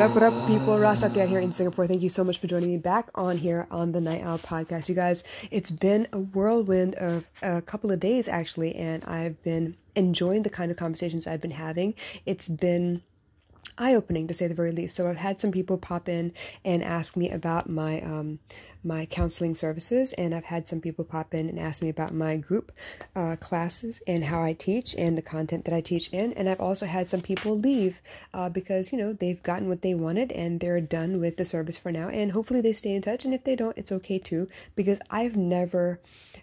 What up, what up, people? Ross out here in Singapore. Thank you so much for joining me back on here on the Night Owl podcast. You guys, it's been a whirlwind of a couple of days actually, and I've been enjoying the kind of conversations I've been having. It's been eye opening to say the very least. So I've had some people pop in and ask me about my um, my counseling services, and I've had some people pop in and ask me about my group uh, classes and how I teach and the content that I teach in. And I've also had some people leave uh, because, you know, they've gotten what they wanted and they're done with the service for now. And hopefully they stay in touch. And if they don't, it's okay too, because I've never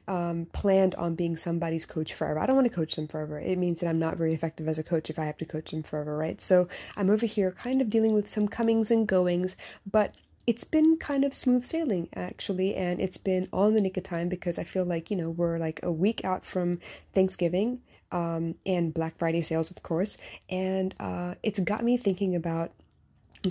um, planned on being somebody's coach forever. I don't want to coach them forever. It means that I'm not very effective as a coach if I have to coach them forever, right? So I'm over here kind of dealing with some comings and goings, but it's been kind of smooth sailing actually and it's been on the nick of time because i feel like you know we're like a week out from thanksgiving um, and black friday sales of course and uh, it's got me thinking about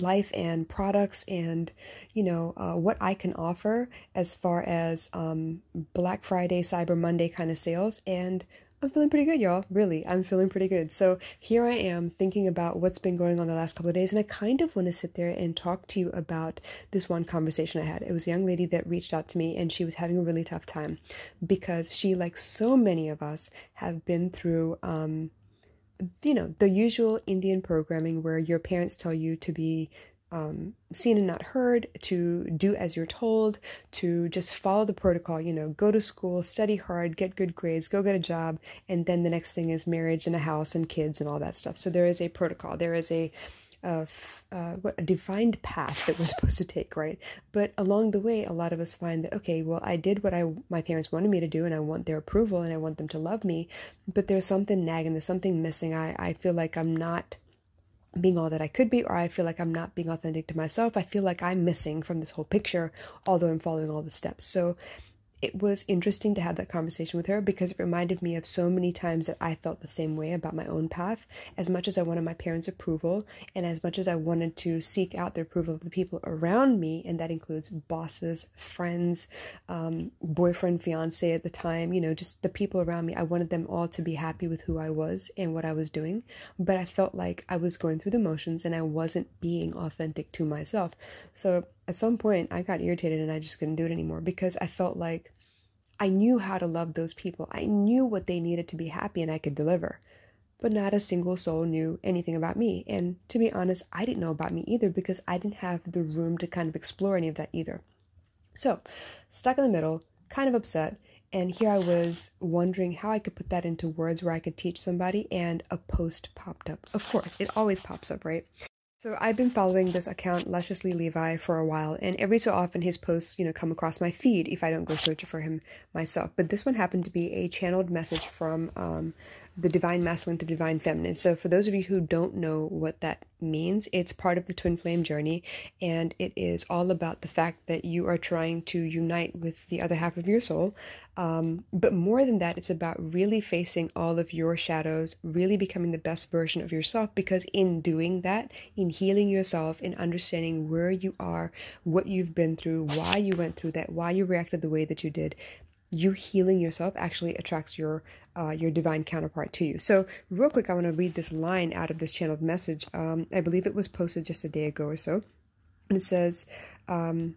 life and products and you know uh, what i can offer as far as um, black friday cyber monday kind of sales and I'm feeling pretty good, y'all. Really, I'm feeling pretty good. So here I am thinking about what's been going on the last couple of days, and I kind of want to sit there and talk to you about this one conversation I had. It was a young lady that reached out to me, and she was having a really tough time because she, like so many of us, have been through. Um, you know, the usual Indian programming where your parents tell you to be um, seen and not heard, to do as you're told, to just follow the protocol, you know, go to school, study hard, get good grades, go get a job, and then the next thing is marriage and a house and kids and all that stuff. So there is a protocol, there is a, a, a, a defined path that we're supposed to take, right? But along the way, a lot of us find that okay, well, I did what I my parents wanted me to do, and I want their approval, and I want them to love me, but there's something nagging, there's something missing. I I feel like I'm not being all that I could be, or I feel like I'm not being authentic to myself. I feel like I'm missing from this whole picture, although I'm following all the steps. So it was interesting to have that conversation with her because it reminded me of so many times that I felt the same way about my own path. As much as I wanted my parents' approval, and as much as I wanted to seek out the approval of the people around me, and that includes bosses, friends, um, boyfriend, fiance at the time, you know, just the people around me, I wanted them all to be happy with who I was and what I was doing. But I felt like I was going through the motions and I wasn't being authentic to myself. So at some point I got irritated and I just couldn't do it anymore because I felt like I knew how to love those people. I knew what they needed to be happy and I could deliver. But not a single soul knew anything about me. And to be honest, I didn't know about me either because I didn't have the room to kind of explore any of that either. So, stuck in the middle, kind of upset. And here I was wondering how I could put that into words where I could teach somebody, and a post popped up. Of course, it always pops up, right? So I've been following this account, Lusciously Levi, for a while, and every so often his posts, you know, come across my feed if I don't go search for him myself. But this one happened to be a channeled message from um, the divine masculine to divine feminine. So, for those of you who don't know what that means, it's part of the twin flame journey, and it is all about the fact that you are trying to unite with the other half of your soul. Um, but more than that, it's about really facing all of your shadows, really becoming the best version of yourself, because in doing that, in healing yourself, in understanding where you are, what you've been through, why you went through that, why you reacted the way that you did, you healing yourself actually attracts your uh, your divine counterpart to you. So, real quick, I want to read this line out of this channeled message. Um, I believe it was posted just a day ago or so, and it says. Um,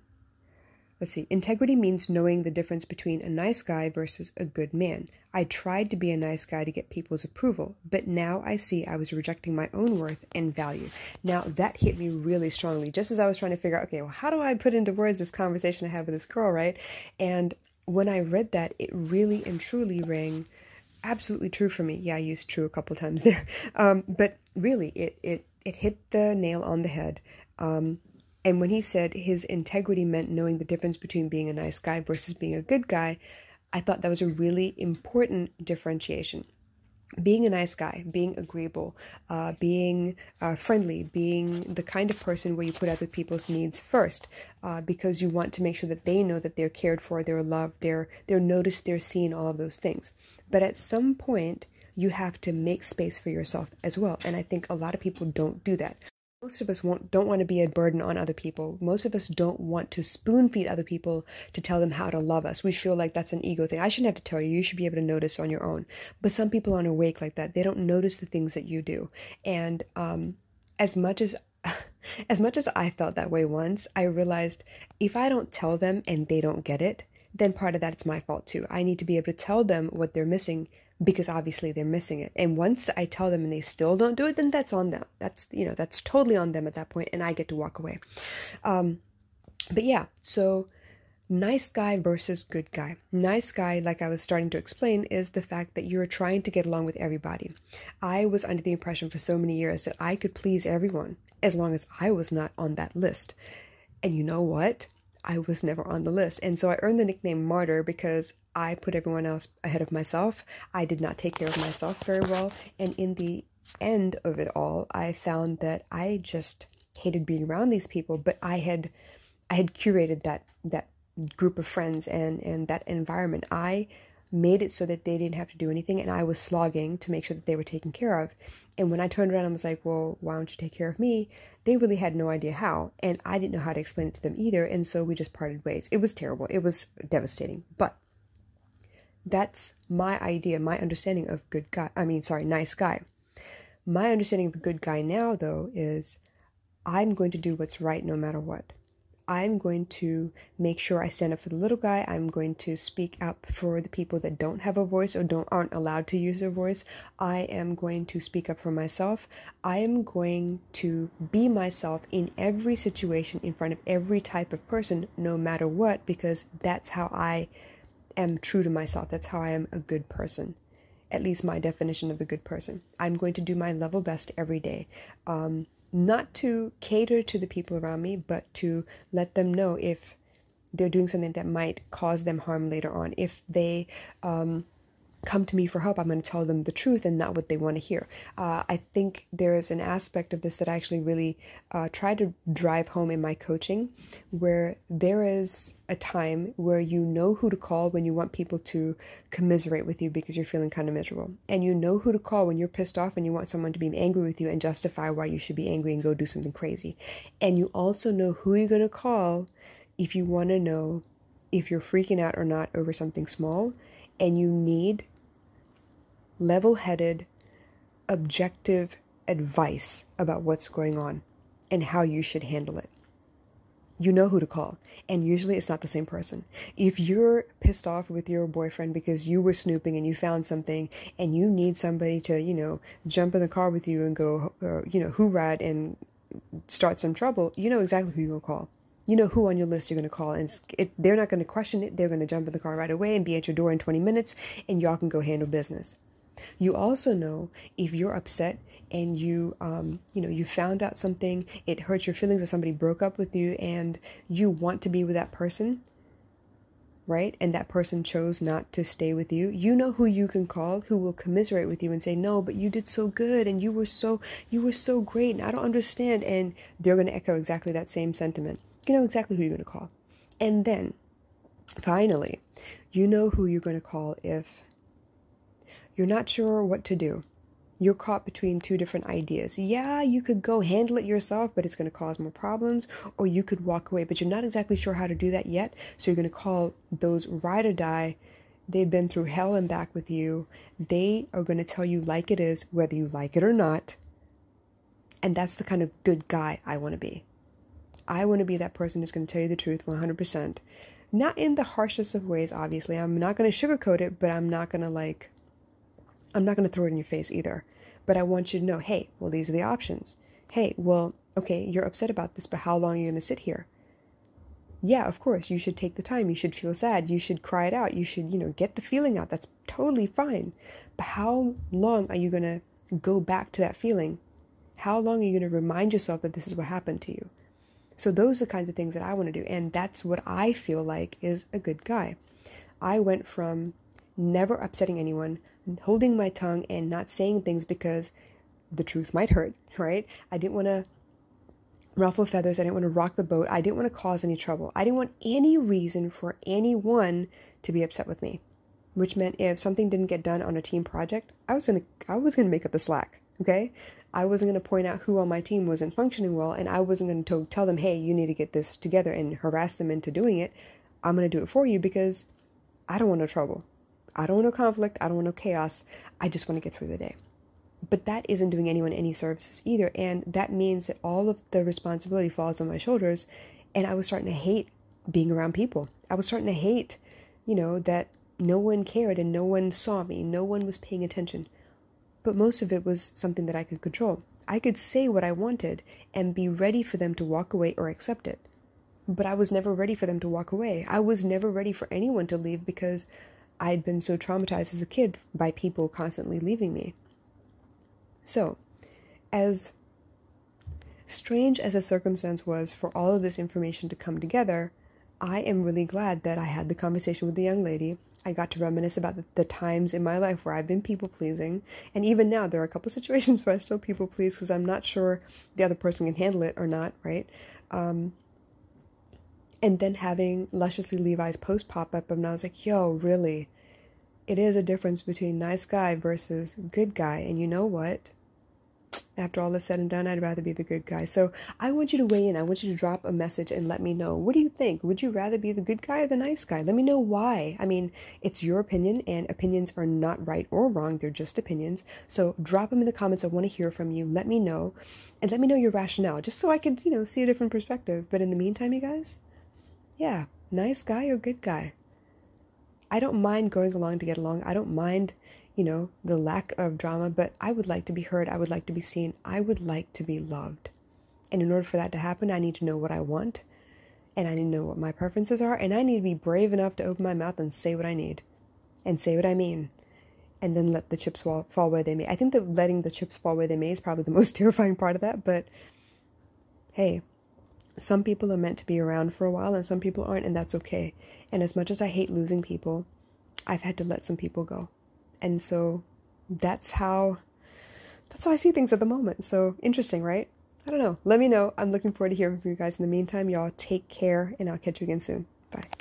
Let's see. Integrity means knowing the difference between a nice guy versus a good man. I tried to be a nice guy to get people's approval, but now I see I was rejecting my own worth and value. Now that hit me really strongly, just as I was trying to figure out, okay, well, how do I put into words this conversation I had with this girl, right? And when I read that, it really and truly rang absolutely true for me. Yeah, I used true a couple times there, um, but really, it it it hit the nail on the head. Um, and when he said his integrity meant knowing the difference between being a nice guy versus being a good guy, I thought that was a really important differentiation being a nice guy, being agreeable, uh, being uh, friendly, being the kind of person where you put other people's needs first, uh, because you want to make sure that they know that they're cared for, they're loved, they're they're noticed, they're seen, all of those things. But at some point, you have to make space for yourself as well, and I think a lot of people don't do that. Most of us don't want to be a burden on other people. Most of us don't want to spoon feed other people to tell them how to love us. We feel like that's an ego thing. I shouldn't have to tell you. You should be able to notice on your own. But some people aren't awake like that. They don't notice the things that you do. And um, as much as as much as I felt that way once, I realized if I don't tell them and they don't get it, then part of that is my fault too. I need to be able to tell them what they're missing because obviously they're missing it. And once I tell them and they still don't do it, then that's on them. That's, you know, that's totally on them at that point, and I get to walk away. Um, but yeah, so nice guy versus good guy. Nice guy, like I was starting to explain, is the fact that you're trying to get along with everybody. I was under the impression for so many years that I could please everyone as long as I was not on that list. And you know what? I was never on the list. And so I earned the nickname martyr because I put everyone else ahead of myself. I did not take care of myself very well. And in the end of it all, I found that I just hated being around these people, but I had I had curated that that group of friends and and that environment. I made it so that they didn't have to do anything and I was slogging to make sure that they were taken care of. And when I turned around and was like, well, why don't you take care of me? They really had no idea how. And I didn't know how to explain it to them either. And so we just parted ways. It was terrible. It was devastating. But that's my idea, my understanding of good guy. I mean, sorry, nice guy. My understanding of a good guy now, though, is I'm going to do what's right no matter what. I'm going to make sure I stand up for the little guy. I'm going to speak up for the people that don't have a voice or don't aren't allowed to use their voice. I am going to speak up for myself. I am going to be myself in every situation in front of every type of person no matter what because that's how I am true to myself. That's how I am a good person at least my definition of a good person. I'm going to do my level best every day. Um, not to cater to the people around me, but to let them know if they're doing something that might cause them harm later on, if they um, come to me for help, I'm going to tell them the truth and not what they want to hear. Uh, I think there is an aspect of this that I actually really uh, try to drive home in my coaching, where there is a time where you know who to call when you want people to commiserate with you because you're feeling kind of miserable. And you know who to call when you're pissed off and you want someone to be angry with you and justify why you should be angry and go do something crazy. And you also know who you're going to call if you want to know if you're freaking out or not over something small and you need level headed, objective advice about what's going on and how you should handle it. You know who to call, and usually it's not the same person. If you're pissed off with your boyfriend because you were snooping and you found something, and you need somebody to, you know, jump in the car with you and go, uh, you know, hoorah and start some trouble, you know exactly who you're gonna call. You know who on your list you're gonna call, and it, they're not gonna question it. They're gonna jump in the car right away and be at your door in 20 minutes, and y'all can go handle business. You also know if you're upset and you, um, you know, you found out something, it hurts your feelings, or somebody broke up with you, and you want to be with that person, right? And that person chose not to stay with you. You know who you can call, who will commiserate with you and say, "No, but you did so good, and you were so, you were so great, and I don't understand." And they're going to echo exactly that same sentiment. You know exactly who you're going to call, and then finally, you know who you're going to call if you're not sure what to do. You're caught between two different ideas. Yeah, you could go handle it yourself, but it's going to cause more problems, or you could walk away, but you're not exactly sure how to do that yet. So you're going to call those ride or die. They've been through hell and back with you. They are going to tell you like it is, whether you like it or not. And that's the kind of good guy I want to be. I want to be that person who's going to tell you the truth 100%. Not in the harshest of ways, obviously. I'm not going to sugarcoat it, but I'm not going to like I'm not going to throw it in your face either. But I want you to know hey, well, these are the options. Hey, well, okay, you're upset about this, but how long are you going to sit here? Yeah, of course, you should take the time. You should feel sad. You should cry it out. You should, you know, get the feeling out. That's totally fine. But how long are you going to go back to that feeling? How long are you going to remind yourself that this is what happened to you? So those are the kinds of things that I want to do. And that's what I feel like is a good guy. I went from never upsetting anyone holding my tongue and not saying things because the truth might hurt, right? I didn't want to ruffle feathers. I didn't want to rock the boat. I didn't want to cause any trouble. I didn't want any reason for anyone to be upset with me, which meant if something didn't get done on a team project, I was going to I was going to make up the slack, okay? I wasn't going to point out who on my team wasn't functioning well and I wasn't going to tell them, "Hey, you need to get this together" and harass them into doing it. I'm going to do it for you because I don't want no trouble. I don't want no conflict. I don't want no chaos. I just want to get through the day. But that isn't doing anyone any services either. And that means that all of the responsibility falls on my shoulders. And I was starting to hate being around people. I was starting to hate, you know, that no one cared and no one saw me. No one was paying attention. But most of it was something that I could control. I could say what I wanted and be ready for them to walk away or accept it. But I was never ready for them to walk away. I was never ready for anyone to leave because I had been so traumatized as a kid by people constantly leaving me. So, as strange as the circumstance was for all of this information to come together, I am really glad that I had the conversation with the young lady. I got to reminisce about the, the times in my life where I've been people pleasing. And even now, there are a couple situations where I still people please because I'm not sure the other person can handle it or not, right? Um, and then having Lusciously Levi's post pop up, and I was like, yo, really? It is a difference between nice guy versus good guy. And you know what? After all is said and done, I'd rather be the good guy. So I want you to weigh in. I want you to drop a message and let me know. What do you think? Would you rather be the good guy or the nice guy? Let me know why. I mean, it's your opinion, and opinions are not right or wrong. They're just opinions. So drop them in the comments. I want to hear from you. Let me know. And let me know your rationale, just so I can, you know, see a different perspective. But in the meantime, you guys, yeah, nice guy or good guy. I don't mind going along to get along. I don't mind, you know, the lack of drama, but I would like to be heard. I would like to be seen. I would like to be loved. And in order for that to happen, I need to know what I want and I need to know what my preferences are and I need to be brave enough to open my mouth and say what I need and say what I mean and then let the chips fall, fall where they may. I think that letting the chips fall where they may is probably the most terrifying part of that, but hey, some people are meant to be around for a while and some people aren't, and that's okay. And as much as I hate losing people, I've had to let some people go. And so that's how that's how I see things at the moment. So interesting, right? I don't know. Let me know. I'm looking forward to hearing from you guys. In the meantime, y'all take care and I'll catch you again soon. Bye.